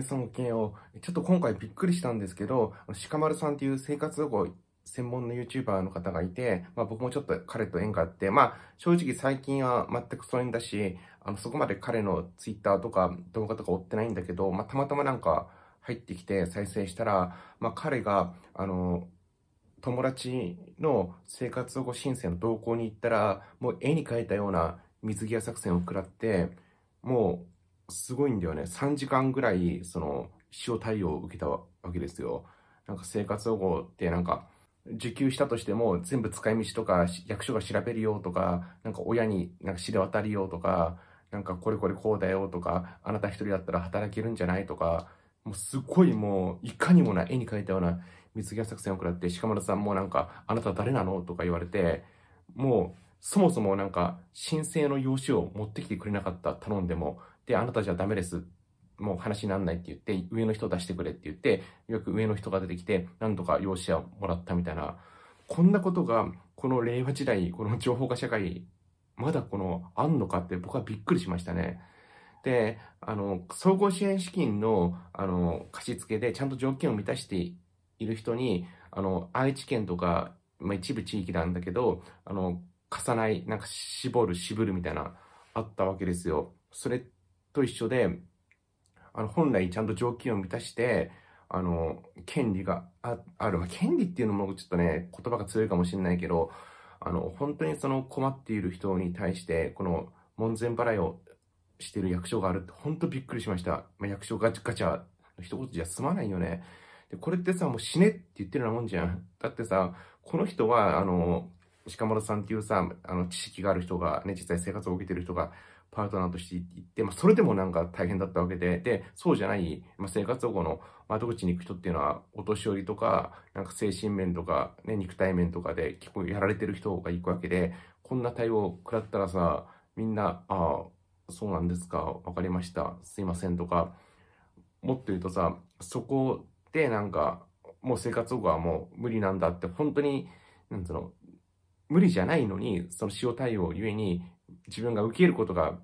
その件を、ちょっと今回びっくりしたんですけど、鹿丸さんっていう生活保護専門の YouTuber の方がいて、まあ僕もちょっと彼と縁があって、まあ正直最近は全く疎遠だし、あのそこまで彼の Twitter とか動画とか追ってないんだけど、まあたまたまなんか入ってきて再生したら、まあ彼が、あの、友達の生活保護申請の同行に行ったら、もう絵に描いたような水際作戦を食らって、もうすごいんだよね。3時間ぐらい、その、塩対応を受けたわけですよ。なんか生活保護ってなんか、受給したとしても全部使い道とか役所が調べるよとか、なんか親になんか知れ渡りよとか、なんかこれこれこうだよとか、あなた一人だったら働けるんじゃないとか、もうすっごいもういかにもな絵に描いたような水際作戦を食らって、鹿丸さんもなんかあなた誰なのとか言われて、もうそもそもなんか申請の用紙を持ってきてくれなかった頼んでも、で、あなたじゃダメです。もう話になんないって言って、上の人出してくれって言って、よく上の人が出てきて、なんとか用紙をもらったみたいな、こんなことが、この令和時代、この情報化社会、まだこの、あんのかって僕はびっくりしましたね。で、あの、総合支援資金の、あの、貸付でちゃんと条件を満たしている人に、あの、愛知県とか、まあ、一部地域なんだけど、あの、さない、なんか絞る、絞るみたいな、あったわけですよ。それと一緒で、あの、本来ちゃんと条件を満たして、あの、権利があある。まあ、権利っていうのもちょっとね、言葉が強いかもしれないけど、あの、本当にその困っている人に対して、この門前払いをしてる役所があるって、本当びっくりしました。まあ、役所ガチャガチャの一言じゃ済まないよね。で、これってさ、もう死ねって言ってるようなもんじゃん。だってさ、この人は、あの、鹿丸さんっていうさ、あの、知識がある人が、ね、実際生活を受けてる人が、パートナーとして行って、まあ、それでもなんか大変だったわけで、で、そうじゃない、まあ、生活保護の窓口に行く人っていうのは、お年寄りとか、なんか精神面とか、ね、肉体面とかで結構やられてる人が行くわけで、こんな対応を食らったらさ、みんな、ああ、そうなんですか、わかりました、すいませんとか、もっと言うとさ、そこでなんか、もう生活保護はもう無理なんだって、本当に、なんつうの、無理じゃないのに、その使用対応ゆえに、自分が受けることが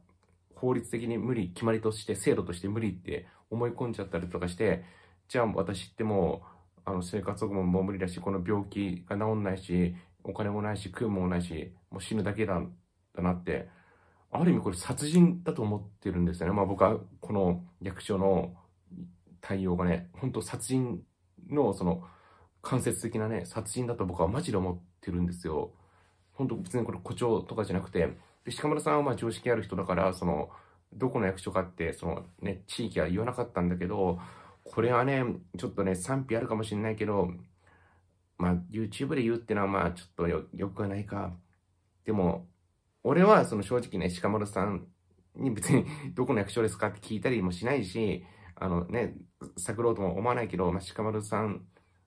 法律的に無理、決まりとして、制度として無理って思い込んじゃったりとかして、じゃあ私ってもう、あの生活保護も無理だし、この病気が治んないし、お金もないし、食うもないし、もう死ぬだけだだなって、ある意味これ殺人だと思ってるんですよね。まあ僕はこの役所の対応がね、本当殺人のその間接的なね、殺人だと僕はマジで思ってるんですよ。本当別にこれ誇張とかじゃなくて、で鹿村さんはまあ常識ある人だから、その、どこの役所かって、そのね、地域は言わなかったんだけど、これはね、ちょっとね、賛否あるかもしれないけど、まあ、YouTube で言うっていうのは、まあ、ちょっとよ、よくはないか。でも、俺は、その正直ね、鹿丸さんに別に、どこの役所ですかって聞いたりもしないし、あのね、探ろうとも思わないけど、まあ、鹿丸さん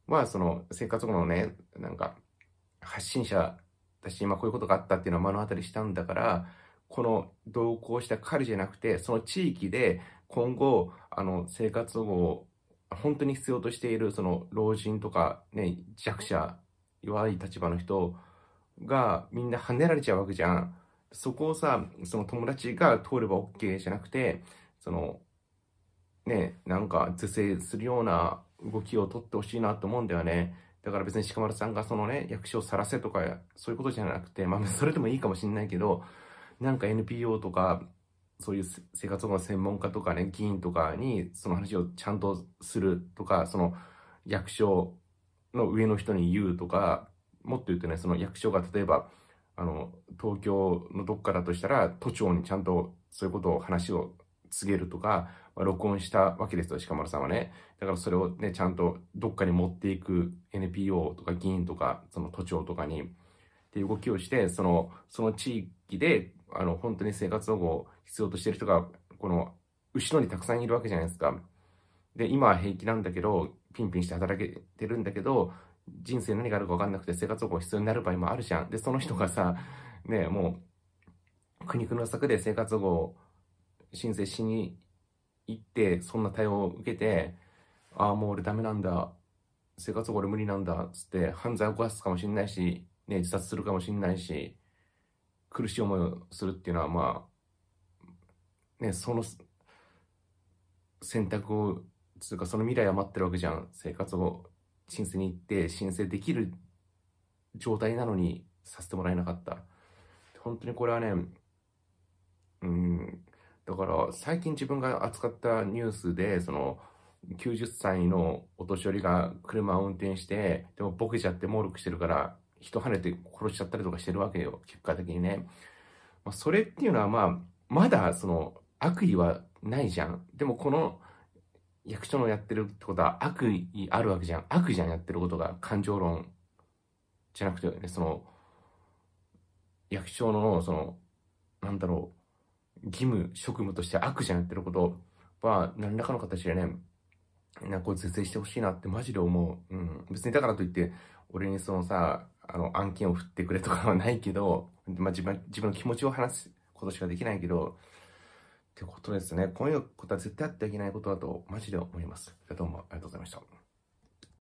は、その、生活後のね、なんか、発信者ったし、こういうことがあったっていうのは目の当たりしたんだから、この同行した彼じゃなくて、その地域で今後、あの、生活保護を本当に必要としている、その老人とかね、弱者、弱い立場の人がみんな跳ねられちゃうわけじゃん。そこをさ、その友達が通れば OK じゃなくて、その、ね、なんか是正するような動きをとってほしいなと思うんだよね。だから別に鹿丸さんがそのね、役所を晒せとか、そういうことじゃなくて、まあ、それでもいいかもしれないけど、なんか NPO とか、そういう生活保護の専門家とかね、議員とかに、その話をちゃんとするとか、その役所の上の人に言うとか、もっと言うとね、その役所が例えば、あの、東京のどっかだとしたら、都庁にちゃんとそういうことを話を告げるとか、まあ、録音したわけですよ、鹿丸さんはね。だからそれをね、ちゃんとどっかに持っていく NPO とか議員とか、その都庁とかに、っていう動きをして、その、その地域で、あの、本当に生活保護を必要としてる人が、この、後ろにたくさんいるわけじゃないですか。で、今は平気なんだけど、ピンピンして働けてるんだけど、人生何があるか分かんなくて生活保護必要になる場合もあるじゃん。で、その人がさ、ね、もう、苦肉の策で生活保護申請しに行って、そんな対応を受けて、ああ、もう俺ダメなんだ。生活保俺無理なんだ。つって、犯罪を犯すかもしんないし、ね、自殺するかもしんないし、苦しい思いをするっていうのは、まあ、ね、その選択を、つうかその未来は待ってるわけじゃん。生活を申請に行って、申請できる状態なのにさせてもらえなかった。本当にこれはね、うん、だから最近自分が扱ったニュースで、その、90歳のお年寄りが車を運転して、でもボケちゃって猛力してるから、人跳ねて殺しちゃったりとかしてるわけよ、結果的にね。まあ、それっていうのはまあ、まだその悪意はないじゃん。でもこの役所のやってるってことは悪意あるわけじゃん。悪じゃん、やってることが感情論じゃなくて、ね、その、役所のその、なんだろう、義務、職務として悪じゃんってることは、何らかの形でね、なんか是正してほしいなってマジで思う。うん。別にだからといって、俺にそのさ、あの、案件を振ってくれとかはないけど、まあ、自分、自分の気持ちを話すことしかできないけど、ってことですね。こういうことは絶対あってはいけないことだと、マジで思います。どうもありがとうございました。